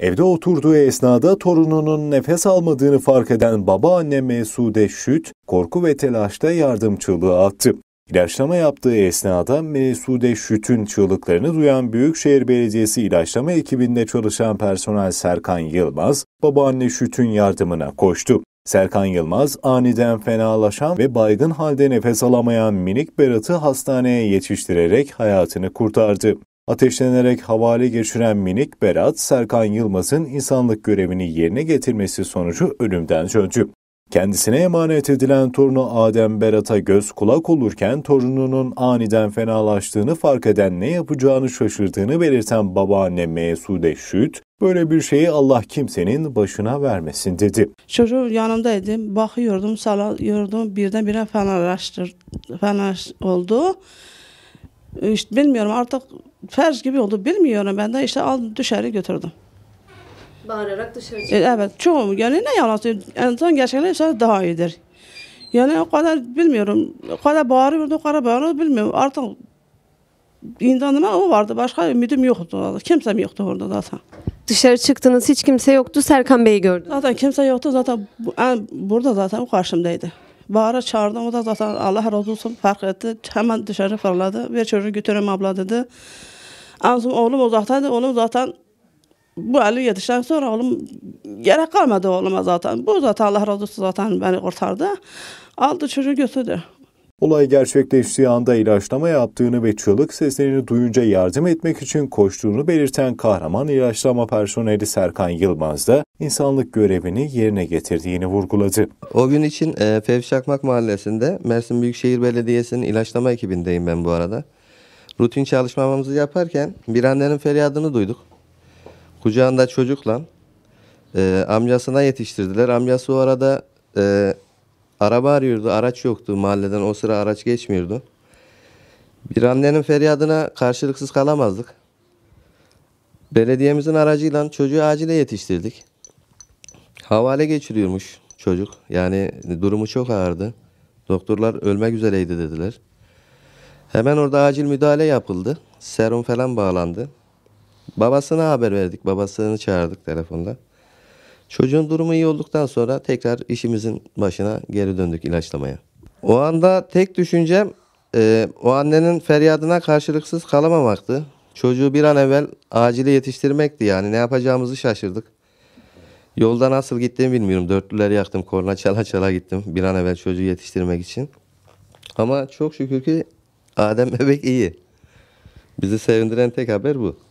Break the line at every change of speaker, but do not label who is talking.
Evde oturduğu esnada torununun nefes almadığını fark eden babaanne Mesude Şüt, korku ve telaşta yardım çığlığı attı. İlaçlama yaptığı esnada Mesude Şüt'ün çığlıklarını duyan Büyükşehir Belediyesi ilaçlama ekibinde çalışan personel Serkan Yılmaz, babaanne Şüt'ün yardımına koştu. Serkan Yılmaz aniden fenalaşan ve baygın halde nefes alamayan minik Berat'ı hastaneye yetiştirerek hayatını kurtardı. Ateşlenerek havale geçiren minik Berat, Serkan Yılmaz'ın insanlık görevini yerine getirmesi sonucu ölümden döndü. Kendisine emanet edilen torunu Adem Berat'a göz kulak olurken torununun aniden fenalaştığını fark eden ne yapacağını şaşırdığını belirten babaanne Mesude Şüt, böyle bir şeyi Allah kimsenin başına vermesin dedi.
Çocuğum yanımdaydı, bakıyordum, salıyordum, birdenbire fenalaştır, fenaş oldu. İşte bilmiyorum artık ferz gibi oldu bilmiyorum ben de işte aldım dışarı götürdüm. Bağırarak dışarı e, çıktı. Evet çoğu yani ne yalan söyleyeyim en son gerçekleşirse daha iyidir. Yani o kadar bilmiyorum. O kadar bağırıyordu, o kadar bağırıyordu bilmiyorum. Artık inanıma o vardı. Başka ümidim yoktu. Kimsem yoktu orada zaten. Dışarı çıktınız hiç kimse yoktu. Serkan Bey'i gördünüz. Zaten kimse yoktu. Zaten bu, burada zaten karşımdaydı. Bağıra çağırdım. O da zaten Allah razı olsun fark etti. Hemen dışarı fırladı. bir çocuğu götüreyim abla dedi. En son oğlum uzaktaydı. onu zaten bu eli yetişten sonra oğlum gerek kalmadı oğluma zaten. Bu zaten Allah razı olsun zaten beni kurtardı. Aldı çocuğu götürdü.
Olay gerçekleştiği anda ilaçlama yaptığını ve çığlık seslerini duyunca yardım etmek için koştuğunu belirten kahraman ilaçlama personeli Serkan Yılmaz da insanlık görevini yerine getirdiğini vurguladı. O gün için e, Fevşakmak Mahallesi'nde Mersin
Büyükşehir Belediyesi'nin ilaçlama ekibindeyim ben bu arada. Rutin çalışmamızı yaparken bir annenin feryadını duyduk. Kucağında çocukla e, amcasına yetiştirdiler. Amcası o arada e, Araba arıyordu. Araç yoktu mahalleden. O sıra araç geçmiyordu. Bir annenin feryadına karşılıksız kalamazdık. Belediyemizin aracıyla çocuğu acile yetiştirdik. Havale geçiriyormuş çocuk. Yani durumu çok ağırdı. Doktorlar ölmek üzereydi dediler. Hemen orada acil müdahale yapıldı. Serum falan bağlandı. Babasına haber verdik. Babasını çağırdık telefonda. Çocuğun durumu iyi olduktan sonra tekrar işimizin başına geri döndük ilaçlamaya. O anda tek düşüncem e, o annenin feryadına karşılıksız kalamamaktı. Çocuğu bir an evvel acile yetiştirmekti yani ne yapacağımızı şaşırdık. Yolda nasıl gittiğimi bilmiyorum. Dörtlüler yaktım, korna çala çala gittim bir an evvel çocuğu yetiştirmek için. Ama çok şükür ki Adem bebek iyi. Bizi sevindiren tek haber bu.